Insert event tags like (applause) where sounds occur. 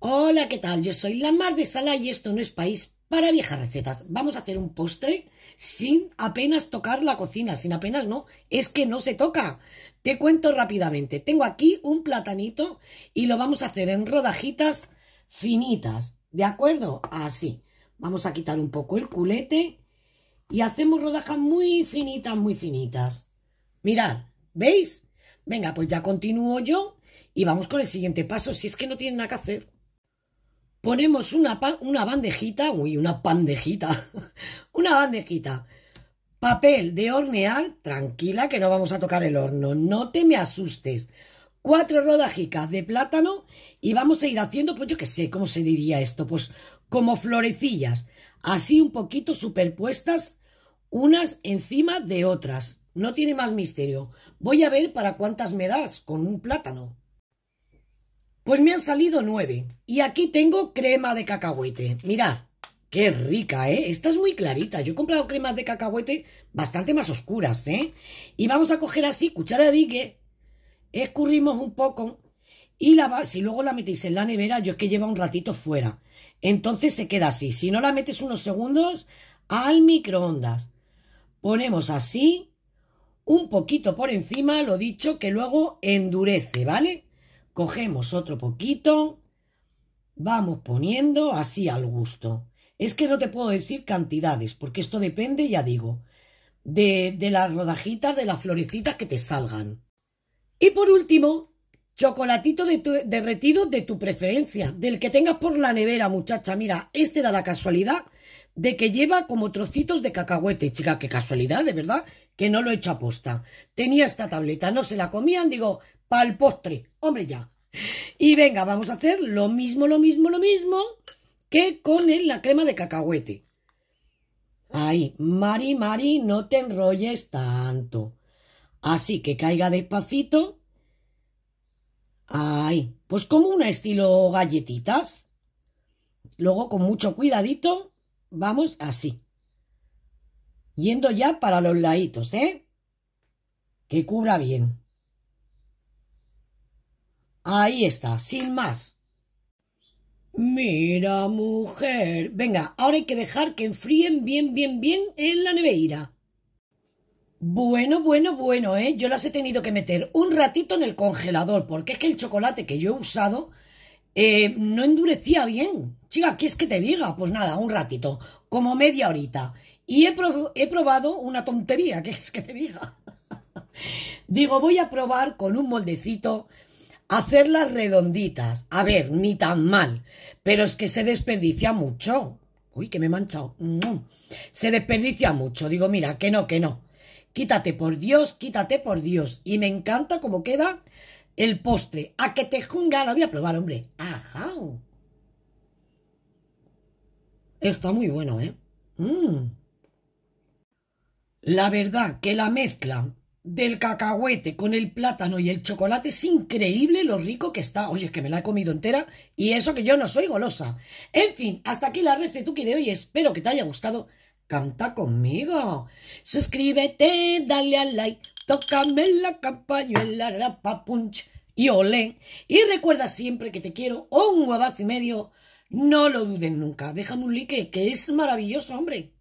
Hola, ¿qué tal? Yo soy la Mar de Sala y esto no es país para viejas recetas. Vamos a hacer un postre sin apenas tocar la cocina, sin apenas no, es que no se toca. Te cuento rápidamente. Tengo aquí un platanito y lo vamos a hacer en rodajitas finitas, ¿de acuerdo? Así. Vamos a quitar un poco el culete y hacemos rodajas muy finitas, muy finitas. Mirad, ¿veis? Venga, pues ya continúo yo y vamos con el siguiente paso, si es que no tienen nada que hacer ponemos una, bandejita, uy, una pandejita, (laughs) una bandejita, papel de hornear, tranquila que no vamos a tocar el horno, no te me asustes, cuatro rodajicas de plátano y vamos a ir haciendo, pues yo que sé, ¿cómo se diría esto? Pues como florecillas, así un poquito superpuestas unas encima de otras. No tiene más misterio. Voy a ver para cuántas me das con un plátano. Pues me han salido nueve. Y aquí tengo crema de cacahuete. Mirad, qué rica, ¿eh? Esta es muy clarita. Yo he comprado cremas de cacahuete bastante más oscuras, ¿eh? Y vamos a coger así, cuchara de dique, escurrimos un poco y la si luego la metéis en la nevera, yo es que lleva un ratito fuera. Entonces se queda así. Si no la metes unos segundos al microondas. Ponemos así, un poquito por encima, lo dicho, que luego endurece, ¿vale? Cogemos otro poquito, vamos poniendo así al gusto. Es que no te puedo decir cantidades, porque esto depende, ya digo, de, de las rodajitas, de las florecitas que te salgan. Y por último, Chocolatito derretido de tu preferencia, del que tengas por la nevera, muchacha. Mira, este da la casualidad de que lleva como trocitos de cacahuete. Chica, qué casualidad, de verdad, que no lo he hecho a posta. Tenía esta tableta, no se la comían, digo, el postre. Hombre, ya. Y venga, vamos a hacer lo mismo, lo mismo, lo mismo que con la crema de cacahuete. Ahí, Mari, Mari, no te enrolles tanto. Así que caiga despacito Ahí, pues como un estilo galletitas. Luego con mucho cuidadito vamos así. Yendo ya para los laditos, ¿eh? Que cubra bien. Ahí está, sin más. Mira, mujer. Venga, ahora hay que dejar que enfríen bien, bien, bien en la neveira. Bueno, bueno, bueno, ¿eh? Yo las he tenido que meter un ratito en el congelador, porque es que el chocolate que yo he usado eh, no endurecía bien. Chica, ¿qué es que te diga? Pues nada, un ratito, como media horita. Y he, he probado una tontería, ¿qué es que te diga? (laughs) Digo, voy a probar con un moldecito hacerlas redonditas. A ver, ni tan mal, pero es que se desperdicia mucho. Uy, que me he manchado. Mm. Se desperdicia mucho. Digo, mira, que no, que no. Quítate por Dios, quítate por Dios. Y me encanta cómo queda el postre. A que te junga, la voy a probar, hombre. Ajá. Está muy bueno, ¿eh? Mm. La verdad que la mezcla del cacahuete con el plátano y el chocolate es increíble lo rico que está. Oye, es que me la he comido entera y eso que yo no soy golosa. En fin, hasta aquí la receta de hoy. Espero que te haya gustado. Canta conmigo. Suscríbete, dale al like, tócame la campañuela, rapa punch y olé. Y recuerda siempre que te quiero un guabazo y medio. No lo dudes nunca. Déjame un like, que es maravilloso, hombre.